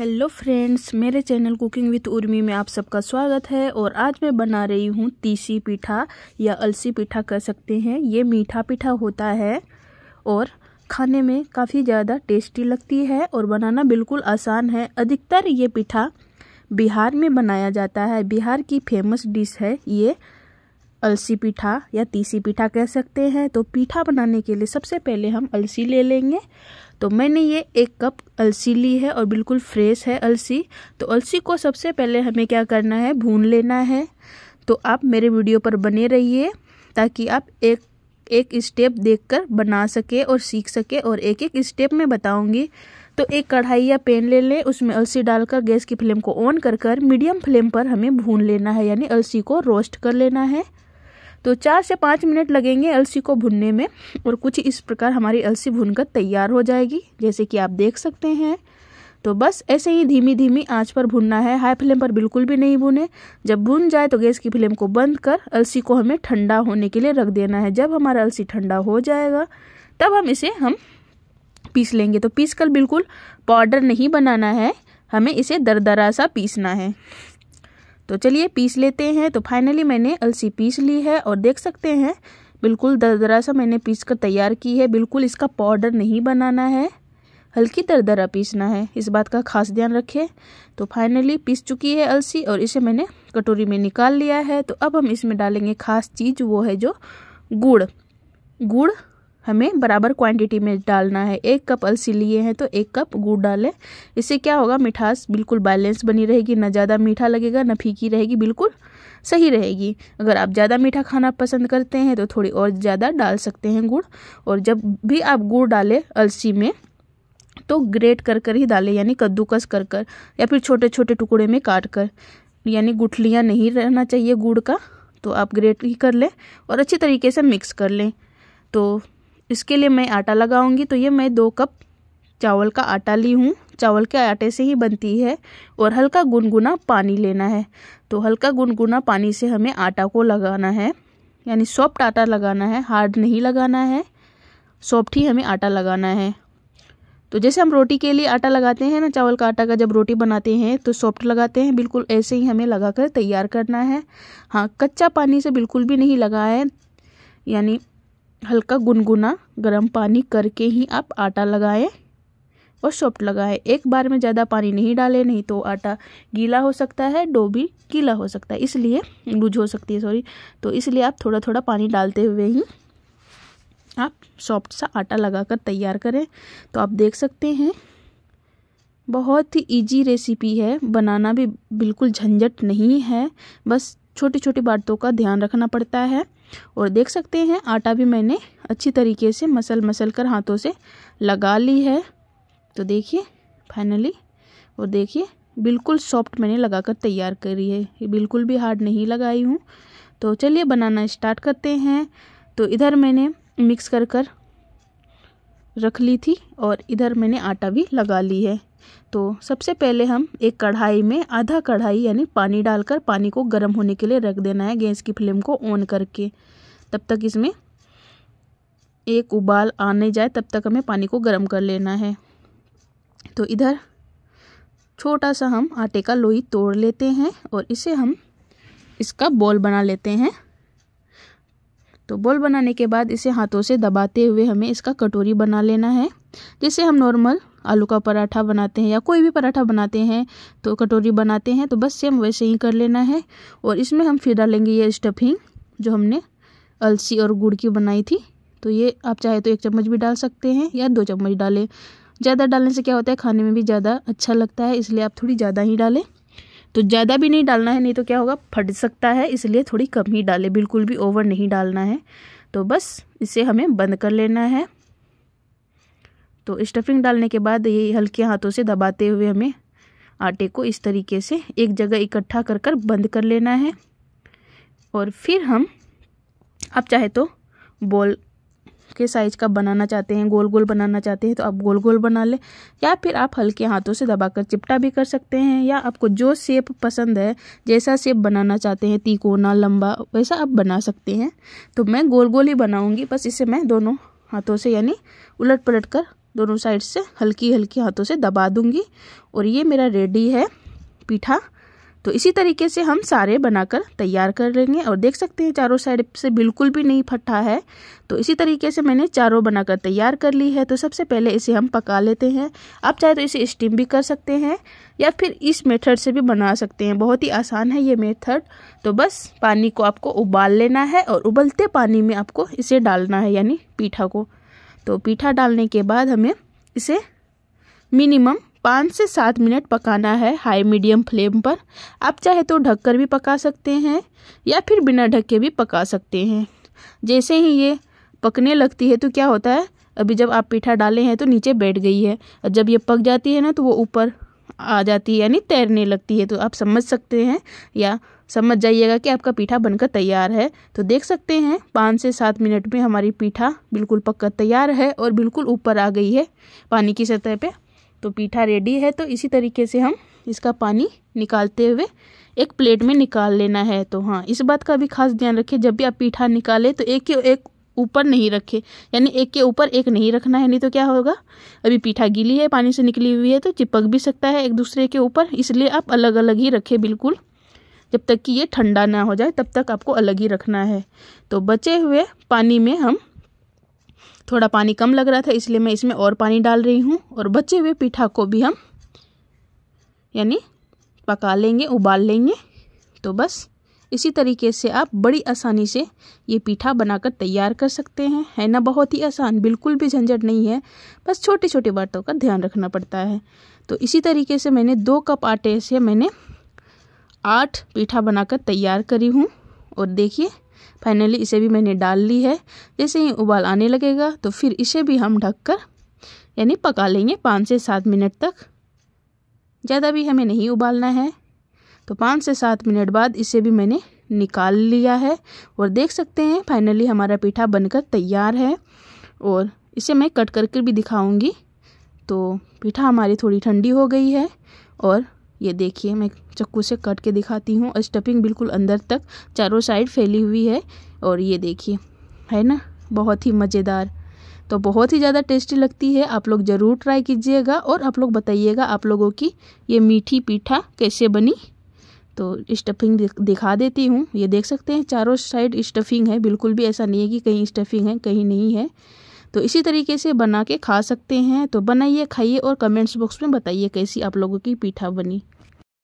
hello friends मेरे channel cooking with Urmi में आप सबका स्वागत है और आज मैं बना रही हूँ तीसी पीठा या अलसी पीठा कह सकते हैं ये मीठा पीठा होता है और खाने में काफ़ी ज़्यादा टेस्टी लगती है और बनाना बिल्कुल आसान है अधिकतर ये पीठा बिहार में बनाया जाता है बिहार की फेमस डिश है ये अलसी पीठा या तीसी पीठा कह सकते हैं तो पीठा बनाने के लिए सबसे पहले हम अलसी ले लेंगे तो मैंने ये एक कप अलसी ली है और बिल्कुल फ्रेश है अलसी तो अलसी को सबसे पहले हमें क्या करना है भून लेना है तो आप मेरे वीडियो पर बने रहिए ताकि आप एक एक स्टेप देखकर बना सके और सीख सके और एक एक स्टेप में बताऊंगी तो एक कढ़ाई या पेन ले लें उसमें अलसी डालकर गैस की फ्लेम को ऑन कर कर मीडियम फ्लेम पर हमें भून लेना है यानी अलसी को रोस्ट कर लेना है तो चार से पाँच मिनट लगेंगे अलसी को भुनने में और कुछ इस प्रकार हमारी अलसी भुनकर तैयार हो जाएगी जैसे कि आप देख सकते हैं तो बस ऐसे ही धीमी धीमी आंच पर भुनना है हाई फ्लेम पर बिल्कुल भी नहीं भुने जब भुन जाए तो गैस की फ्लेम को बंद कर अलसी को हमें ठंडा होने के लिए रख देना है जब हमारा अलसी ठंडा हो जाएगा तब हम इसे हम पीस लेंगे तो पीस कर बिल्कुल पाउडर नहीं बनाना है हमें इसे दरदरा सा पीसना है तो चलिए पीस लेते हैं तो फाइनली मैंने अलसी पीस ली है और देख सकते हैं बिल्कुल दरदरा सा मैंने पीस कर तैयार की है बिल्कुल इसका पाउडर नहीं बनाना है हल्की दरदरा पीसना है इस बात का खास ध्यान रखें तो फाइनली पीस चुकी है अलसी और इसे मैंने कटोरी में निकाल लिया है तो अब हम इसमें डालेंगे खास चीज़ वो है जो गुड़ गुड़ हमें बराबर क्वांटिटी में डालना है एक कप अलसी लिए हैं तो एक कप गुड़ डालें इससे क्या होगा मिठास बिल्कुल बैलेंस बनी रहेगी ना ज़्यादा मीठा लगेगा ना फीकी रहेगी बिल्कुल सही रहेगी अगर आप ज़्यादा मीठा खाना पसंद करते हैं तो थोड़ी और ज़्यादा डाल सकते हैं गुड़ और जब भी आप गुड़ डालें अलसी में तो ग्रेट कर कर ही डालें यानी कद्दूकस कर कर या फिर छोटे छोटे टुकड़े में काट कर यानी गुठलियाँ नहीं रहना चाहिए गुड़ का तो आप ग्रेट ही कर लें और अच्छी तरीके से मिक्स कर लें तो इसके लिए मैं आटा लगाऊंगी तो ये मैं दो कप चावल का आटा ली हूँ चावल के आटे से ही बनती है और हल्का गुनगुना पानी लेना है तो हल्का गुनगुना पानी से हमें आटा को लगाना है यानी सॉफ्ट आटा लगाना है हार्ड नहीं लगाना है सॉफ्ट ही हमें आटा लगाना है तो जैसे हम रोटी के लिए आटा लगाते हैं ना चावल का आटा का जब रोटी बनाते हैं तो सॉफ्ट लगाते हैं बिल्कुल ऐसे ही हमें लगा कर तैयार करना है हाँ कच्चा पानी से बिल्कुल भी नहीं लगा है यानी हल्का गुनगुना गर्म पानी करके ही आप आटा लगाएं और सॉफ्ट लगाएं एक बार में ज़्यादा पानी नहीं डालें नहीं तो आटा गीला हो सकता है डो भी गीला हो सकता है इसलिए लूज हो सकती है सॉरी तो इसलिए आप थोड़ा थोड़ा पानी डालते हुए ही आप सॉफ्ट सा आटा लगाकर तैयार करें तो आप देख सकते हैं बहुत ही इजी रेसिपी है बनाना भी बिल्कुल झंझट नहीं है बस छोटी छोटी बातों का ध्यान रखना पड़ता है और देख सकते हैं आटा भी मैंने अच्छी तरीके से मसल मसल कर हाथों से लगा ली है तो देखिए फाइनली और देखिए बिल्कुल सॉफ्ट मैंने लगाकर तैयार करी है ये बिल्कुल भी हार्ड नहीं लगाई हूँ तो चलिए बनाना स्टार्ट करते हैं तो इधर मैंने मिक्स कर कर रख ली थी और इधर मैंने आटा भी लगा ली है तो सबसे पहले हम एक कढ़ाई में आधा कढ़ाई यानी पानी डालकर पानी को गर्म होने के लिए रख देना है गैस की फ्लेम को ऑन करके तब तक इसमें एक उबाल आने जाए तब तक हमें पानी को गर्म कर लेना है तो इधर छोटा सा हम आटे का लोई तोड़ लेते हैं और इसे हम इसका बॉल बना लेते हैं तो बॉल बनाने के बाद इसे हाथों से दबाते हुए हमें इसका कटोरी बना लेना है जैसे हम नॉर्मल आलू का पराठा बनाते हैं या कोई भी पराठा बनाते हैं तो कटोरी बनाते हैं तो बस सेम वैसे ही कर लेना है और इसमें हम फिर डालेंगे ये स्टफिंग जो हमने अलसी और गुड़ की बनाई थी तो ये आप चाहे तो एक चम्मच भी डाल सकते हैं या दो चम्मच डालें ज़्यादा डालने से क्या होता है खाने में भी ज़्यादा अच्छा लगता है इसलिए आप थोड़ी ज़्यादा ही डालें तो ज़्यादा भी नहीं डालना है नहीं तो क्या होगा फट सकता है इसलिए थोड़ी कम ही डालें बिल्कुल भी ओवर नहीं डालना है तो बस इसे हमें बंद कर लेना है तो स्टफिंग डालने के बाद ये हल्के हाथों से दबाते हुए हमें आटे को इस तरीके से एक जगह इकट्ठा कर कर बंद कर लेना है और फिर हम आप चाहे तो बॉल के साइज का बनाना चाहते हैं गोल गोल बनाना चाहते हैं तो आप गोल गोल बना लें या फिर आप हल्के हाथों से दबाकर चिपटा भी कर सकते हैं या आपको जो शेप पसंद है जैसा शेप बनाना चाहते हैं तिकोना लंबा वैसा आप बना सकते हैं तो मैं गोल गोल ही बनाऊँगी बस इसे मैं दोनों हाथों से यानी उलट पलट कर दोनों साइड से हल्की हल्की हाथों से दबा दूँगी और ये मेरा रेडी है पीठा तो इसी तरीके से हम सारे बनाकर तैयार कर लेंगे और देख सकते हैं चारों साइड से बिल्कुल भी नहीं फटा है तो इसी तरीके से मैंने चारों बनाकर तैयार कर ली है तो सबसे पहले इसे हम पका लेते हैं आप चाहे तो इसे स्टीम भी कर सकते हैं या फिर इस मेथड से भी बना सकते हैं बहुत ही आसान है ये मेथड तो बस पानी को आपको उबाल लेना है और उबलते पानी में आपको इसे डालना है यानी पीठा को तो पीठा डालने के बाद हमें इसे मिनिमम पाँच से सात मिनट पकाना है हाई मीडियम फ्लेम पर आप चाहे तो ढककर भी पका सकते हैं या फिर बिना ढके भी पका सकते हैं जैसे ही ये पकने लगती है तो क्या होता है अभी जब आप पीठा डाले हैं तो नीचे बैठ गई है और जब ये पक जाती है ना तो वो ऊपर आ जाती है यानी तैरने लगती है तो आप समझ सकते हैं या समझ जाइएगा कि आपका पीठा बनकर तैयार है तो देख सकते हैं पाँच से सात मिनट में हमारी पीठा बिल्कुल पककर तैयार है और बिल्कुल ऊपर आ गई है पानी की सतह पे तो पीठा रेडी है तो इसी तरीके से हम इसका पानी निकालते हुए एक प्लेट में निकाल लेना है तो हाँ इस बात का भी खास ध्यान रखें जब भी आप पीठा निकालें तो एक के एक ऊपर नहीं रखें यानी एक के ऊपर एक नहीं रखना है नहीं तो क्या होगा अभी पीठा गीली है पानी से निकली हुई है तो चिपक भी सकता है एक दूसरे के ऊपर इसलिए आप अलग अलग ही रखें बिल्कुल जब तक कि ये ठंडा ना हो जाए तब तक आपको अलग ही रखना है तो बचे हुए पानी में हम थोड़ा पानी कम लग रहा था इसलिए मैं इसमें और पानी डाल रही हूँ और बचे हुए पीठा को भी हम यानी पका लेंगे उबाल लेंगे तो बस इसी तरीके से आप बड़ी आसानी से ये पीठा बनाकर तैयार कर सकते हैं है ना बहुत ही आसान बिल्कुल भी झंझट नहीं है बस छोटी छोटी बातों का ध्यान रखना पड़ता है तो इसी तरीके से मैंने दो कप आटे से मैंने आठ पीठा बनाकर तैयार करी हूँ और देखिए फाइनली इसे भी मैंने डाल ली है जैसे ही उबाल आने लगेगा तो फिर इसे भी हम ढककर यानी पका लेंगे पाँच से सात मिनट तक ज़्यादा भी हमें नहीं उबालना है तो पाँच से सात मिनट बाद इसे भी मैंने निकाल लिया है और देख सकते हैं फाइनली हमारा पीठा बनकर तैयार है और इसे मैं कट करके भी दिखाऊंगी तो पीठा हमारी थोड़ी ठंडी हो गई है और ये देखिए मैं चक्कू से कट के दिखाती हूँ और स्टफिंग बिल्कुल अंदर तक चारों साइड फैली हुई है और ये देखिए है ना बहुत ही मज़ेदार तो बहुत ही ज़्यादा टेस्टी लगती है आप लोग ज़रूर ट्राई कीजिएगा और आप लोग बताइएगा आप लोगों की ये मीठी पीठा कैसे बनी तो स्टफिंग दिखा देती हूँ ये देख सकते हैं चारों साइड स्टफिंग है बिल्कुल भी ऐसा नहीं है कि कहीं स्टफिंग है कहीं नहीं है तो इसी तरीके से बना के खा सकते हैं तो बनाइए खाइए और कमेंट्स बॉक्स में बताइए कैसी आप लोगों की पीठा बनी